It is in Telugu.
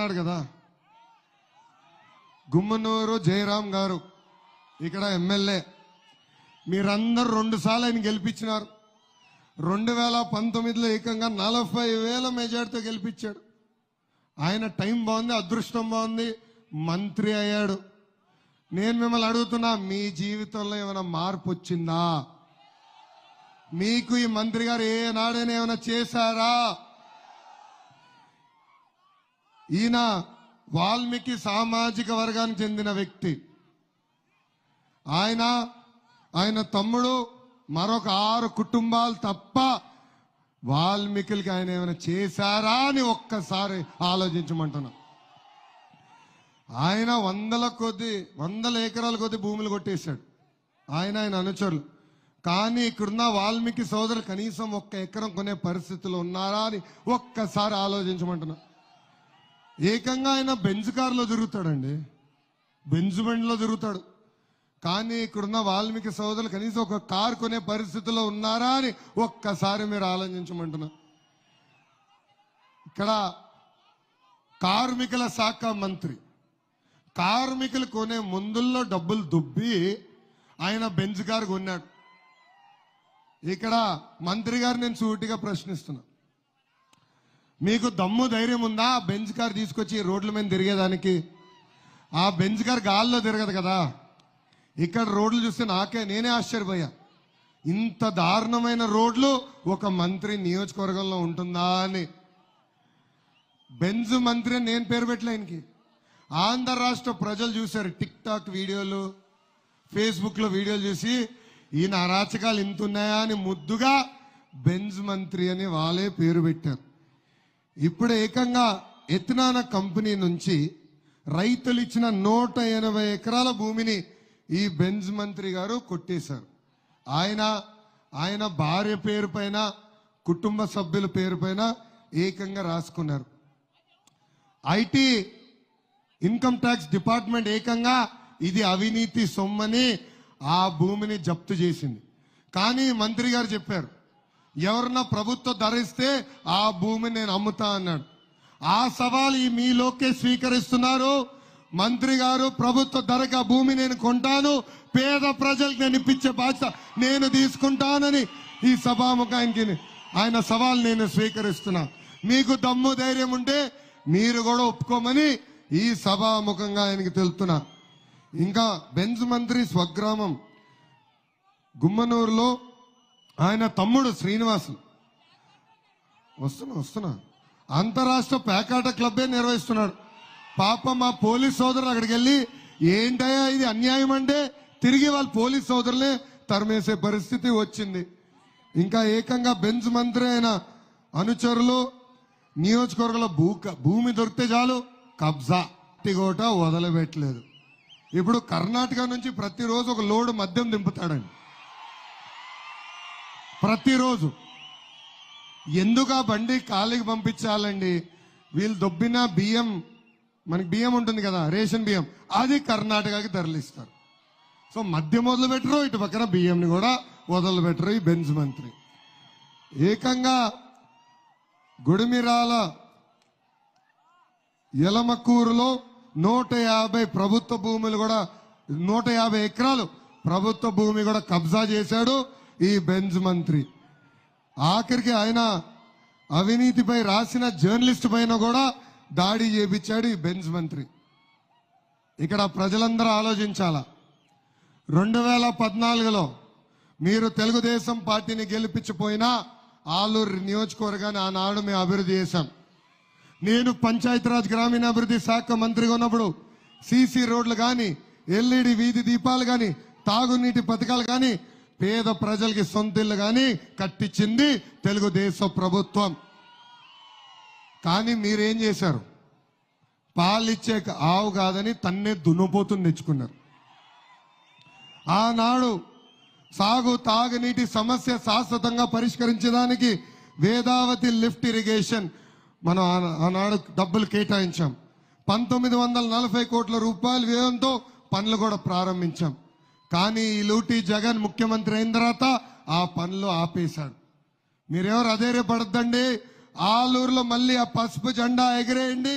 అన్నాడు కదా గుమ్మనూరు జయరాం గారు ఇక్కడ ఎమ్మెల్యే మీరందరూ రెండు సార్లు ఆయన గెలిపించినారు రెండు వేల పంతొమ్మిదిలో ఏకంగా నలభై వేల మెజార్టీతో గెలిపించాడు ఆయన టైం బాగుంది అదృష్టం బాగుంది మంత్రి అయ్యాడు నేను మిమ్మల్ని అడుగుతున్నా మీ జీవితంలో ఏమైనా మార్పు వచ్చిందా మీకు ఈ మంత్రి గారు ఏనాడైనా ఏమైనా చేశారా ఈయన వాల్మీకి సామాజిక వర్గానికి చెందిన వ్యక్తి ఆయన ఆయన తమ్ముడు మరొక ఆరు కుటుంబాలు తప్ప వాల్మీకులకి ఆయన ఏమైనా చేశారా అని ఒక్కసారి ఆలోచించమంటున్నా ఆయన వందల కొద్ది వందల ఎకరాల కొద్ది భూములు కొట్టేశాడు ఆయన ఆయన అనుచరులు కానీ ఇక్కడున్న వాల్మీకి సోదరులు కనీసం ఒక్క ఎకరం కొనే పరిస్థితులు ఉన్నారా అని ఒక్కసారి ఆలోచించమంటున్నా ఏకంగా ఆయన బెంజ్ కార్లో తిరుగుతాడండి బెంజ్ బండిలో తిరుగుతాడు కానీ ఇక్కడున్న వాల్మీకి సోదరులు కనీసం ఒక కారు కొనే పరిస్థితిలో ఉన్నారా అని ఒక్కసారి మీరు ఆలోచించమంటున్నా ఇక్కడ కార్మికుల శాఖ మంత్రి కార్మికులు కొనే ముందుల్లో డబ్బులు దుబ్బి ఆయన బెంజ్ కారు కొన్నాడు ఇక్కడ మంత్రి గారు నేను సూటిగా ప్రశ్నిస్తున్నా మీకు దమ్ము ధైర్యం ఉందా బెంజ్ కార్ తీసుకొచ్చి రోడ్ల మీద తిరిగేదానికి ఆ బెంజ్ కార్ గాల్లో తిరగదు కదా ఇక్కడ రోడ్లు చూస్తే నాకే నేనే ఆశ్చర్యపోయా ఇంత దారుణమైన రోడ్లు ఒక మంత్రి నియోజకవర్గంలో ఉంటుందా అని బెంజ్ మంత్రి అని నేను పేరు పెట్టలే ఆయనకి ఆంధ్ర రాష్ట్ర ప్రజలు చూశారు టిక్ టాక్ వీడియోలు ఫేస్బుక్లో వీడియోలు చూసి ఈయన అరాచకాలు ఇంతున్నాయా అని ముద్దుగా బెంజ్ మంత్రి అని వాళ్ళే పేరు పెట్టారు ఇప్పుడు ఏకంగా ఎత్నాన కంపెనీ నుంచి రైతులు ఇచ్చిన నూట ఎనభై ఎకరాల భూమిని ఈ బెంజ్ మంత్రి గారు కొట్టేశారు ఆయన ఆయన భార్య పేరు పైన కుటుంబ సభ్యుల పేరు పైన ఏకంగా రాసుకున్నారు ఐటీ ఇన్కమ్ ట్యాక్స్ డిపార్ట్మెంట్ ఏకంగా ఇది అవినీతి సొమ్మని ఆ భూమిని జప్తు చేసింది కానీ మంత్రి గారు చెప్పారు ఎవరన్నా ప్రభుత్వం ధరిస్తే ఆ భూమిని నేను అమ్ముతా అన్నాడు ఆ సవాల్ ఈ మీలోకే స్వీకరిస్తున్నారు మంత్రి గారు ప్రభుత్వ ధరకు ఆ భూమి నేను కొంటాను పేద ప్రజలకు నేను ఇప్పించే బాధ్యత నేను తీసుకుంటానని ఈ సభాముఖానికి ఆయన సవాల్ నేను స్వీకరిస్తున్నా మీకు దమ్ము ధైర్యం ఉంటే మీరు కూడా ఒప్పుకోమని ఈ సభాముఖంగా ఆయనకి తెలుతున్నా ఇంకా బెంజ్ మంత్రి స్వగ్రామం గుమ్మనూరులో ఆయన తమ్ముడు శ్రీనివాసు వస్తున్నా వస్తున్నా అంతరాష్ట్ర పేకాట క్లబ్బే నిర్వహిస్తున్నాడు పాప మా పోలీస్ సోదరులు అక్కడికి వెళ్ళి ఏంటయ్యా ఇది అన్యాయం అంటే తిరిగి వాళ్ళ పోలీస్ సోదరులే తరిమేసే పరిస్థితి వచ్చింది ఇంకా ఏకంగా బెంచ్ మంత్రి అయిన అనుచరులు నియోజకవర్గంలో భూ భూమి దొరికితే చాలు కబ్జా గోట వదలబెట్టలేదు ఇప్పుడు కర్ణాటక నుంచి ప్రతిరోజు ఒక లోడ్ మద్యం దింపుతాడండి ప్రతిరోజు ఎందుకు ఆ బండి ఖాళీకి పంపించాలండి వీళ్ళు దొబ్బిన బియ్యం మనకి బియ్యం ఉంటుంది కదా రేషన్ బియ్యం అది కర్ణాటకకి తరలిస్తారు సో మధ్య మొదలు పెట్టరు ఇటు పక్కన బియ్యంని కూడా వదలు పెట్టరు ఈ బెంజ్ మంత్రి ఏకంగా గుడిమిరాల ఎలమకూరులో నూట యాభై ప్రభుత్వ భూములు కూడా నూట యాభై ఎకరాలు ప్రభుత్వ భూమి కూడా కబ్జా చేశాడు ఈ బెంజ్ మంత్రి ఆఖరికి ఆయన అవినీతిపై రాసిన జర్నలిస్ట్ పైన కూడా దాడి చేపించాడు ఈ బెంజ్ మంత్రి ఇక్కడ ప్రజలందరూ ఆలోచించాల రెండు వేల పద్నాలుగులో మీరు తెలుగుదేశం పార్టీని గెలిపించిపోయినా ఆలూరు నియోజకవర్గాన్ని ఆనాడు మేము అభివృద్ధి చేశాం నేను పంచాయతీరాజ్ గ్రామీణాభివృద్ధి శాఖ మంత్రిగా ఉన్నప్పుడు సీసీ రోడ్లు కానీ ఎల్ఈడి వీధి దీపాలు కానీ తాగునీటి పథకాలు కానీ పేద ప్రజలకి సొంతిల్లు కానీ కట్టించింది తెలుగుదేశం ప్రభుత్వం కానీ మీరేం చేశారు పాలిచ్చే ఆవు కాదని తన్నే దున్నపోతుని తెచ్చుకున్నారు ఆనాడు సాగు తాగునీటి సమస్య శాశ్వతంగా పరిష్కరించడానికి వేదావతి లిఫ్ట్ ఇరిగేషన్ మనం ఆనాడు డబ్బులు కేటాయించాం పంతొమ్మిది వందల నలభై కోట్ల రూపాయల వ్యయంతో పనులు కూడా ప్రారంభించాం కానీ ఈ లూటీ జగన్ ముఖ్యమంత్రి అయిన తర్వాత ఆ పనులు ఆపేశాడు మీరెవరు పడద్దండి ఆలూరులో మళ్ళీ ఆ పసుపు జెండా ఎగిరేయండి